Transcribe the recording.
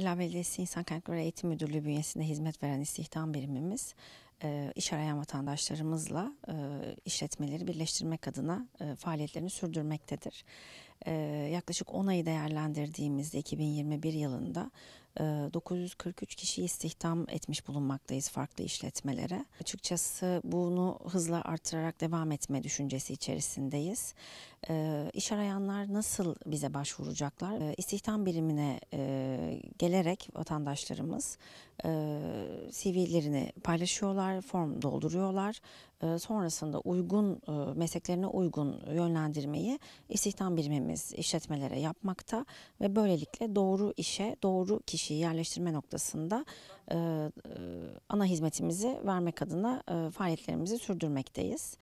Ala Belediyesi İnsan Kaynakları Eğitim Müdürlüğü bünyesinde hizmet veren istihdam birimimiz e, iş arayan vatandaşlarımızla e, işletmeleri birleştirmek adına e, faaliyetlerini sürdürmektedir. Yaklaşık 10 ayı değerlendirdiğimizde 2021 yılında 943 kişi istihdam etmiş bulunmaktayız farklı işletmelere. Açıkçası bunu hızla artırarak devam etme düşüncesi içerisindeyiz. İş arayanlar nasıl bize başvuracaklar? İstihdam birimine gelerek vatandaşlarımız e, CV'lerini paylaşıyorlar, form dolduruyorlar. E, sonrasında uygun e, mesleklerine uygun yönlendirmeyi istihdam birimimiz işletmelere yapmakta ve böylelikle doğru işe, doğru kişiyi yerleştirme noktasında e, ana hizmetimizi vermek adına e, faaliyetlerimizi sürdürmekteyiz.